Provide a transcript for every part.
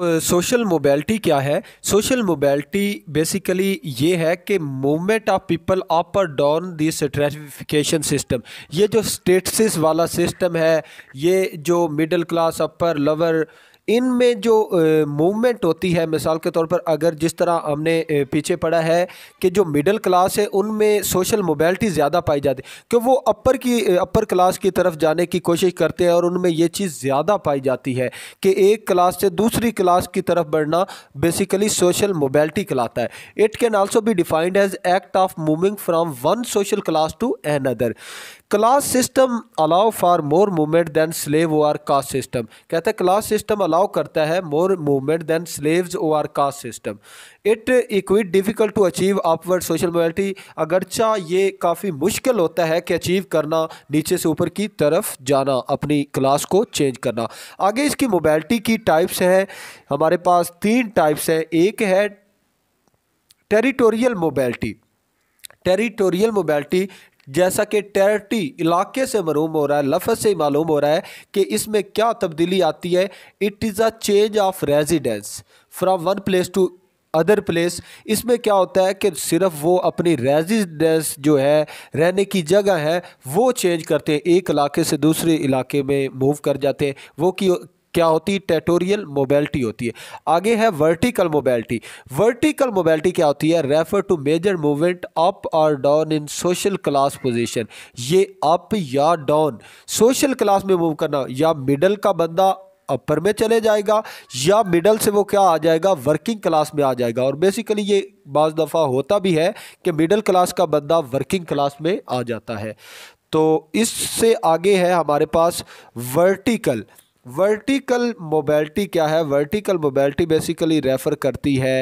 social मोबैलिटी क्या है social मोबैलिटी basically ये है कि मूवमेंट ऑफ पीपल अप और डाउन दी स्ट्रेटिफिकेशन सिस्टम ये जो स्टेटसिस वाला सिस्टम है ये जो मिडिल क्लास अपर लोअर इनमें जो मूवमेंट होती है मिसाल के तौर पर अगर जिस तरह हमने पीछे पढ़ा है कि जो मिडिल क्लास है उनमें सोशल मोबाइलिटी ज़्यादा पाई जाती है कि वो अपर की अपर क्लास की तरफ जाने की कोशिश करते हैं और उनमें ये चीज़ ज़्यादा पाई जाती है कि एक क्लास से दूसरी क्लास की तरफ बढ़ना बेसिकली सोशल मोबाइलिटी कहलाता है it can also be defined as act of moving from one social class to an other class system allow for more movement than slave or caste system कहते हैं class system allow करता है more movement than slaves or caste system it is quite difficult to achieve upward social mobility अगरचा ये काफ़ी मुश्किल होता है कि अचीव करना नीचे से ऊपर की तरफ जाना अपनी क्लास को चेंज करना आगे इसकी मोबाइलिटी की टाइप्स हैं हमारे पास तीन टाइप्स हैं एक है टेरिटोरियल मोबाइलिटी टेरिटोरियल मोबाइलिटी जैसा कि टेरटी इलाके से मरूम हो रहा है लफ से ही मालूम हो रहा है कि इसमें क्या तब्दीली आती है it is a change of residence from one place to other place इसमें क्या होता है कि सिर्फ वो अपनी रेजिडेंस जो है रहने की जगह है वो चेंज करते हैं एक इलाके से दूसरे इलाके में मूव कर जाते हैं वो क्या होती है टेटोरियल मोबैलिटी होती है आगे है वर्टिकल मोबैलिटी वर्टिकल मोबैलिटी क्या होती है refer to major movement up और down in social class position ये अप या डाउन सोशल क्लास में मूव करना या मिडल का बंदा अपर में चले जाएगा या मिडल से वो क्या आ जाएगा वर्किंग क्लास में आ जाएगा और बेसिकली ये बज दफ़ा होता भी है कि मिडल क्लास का बंदा वर्किंग क्लास में आ जाता है तो इससे आगे है हमारे पास वर्टिकल वर्टिकल मोबाइलिटी क्या है वर्टिकल मोबाइलिटी बेसिकली रेफ़र करती है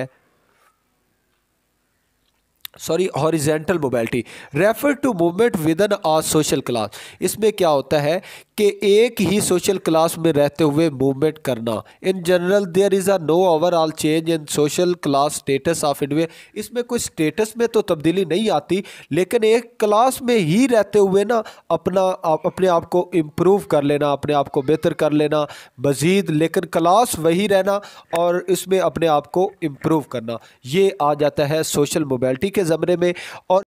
sorry horizontal mobility refer to movement within a social class इसमें क्या होता है कि एक ही सोशल क्लास में रहते हुए मूवमेंट करना in general there is a no overall change in social class status of इंडवे इसमें कोई स्टेटस में तो तब्दीली नहीं आती लेकिन एक क्लास में ही रहते हुए ना अपना आप, अपने आप को इम्प्रूव कर लेना अपने आप को बेहतर कर लेना मज़ीद लेकिन क्लास वही रहना और इसमें अपने आप को इम्प्रूव करना ये आ जाता है सोशल मोबाइलिटी के जमरे में और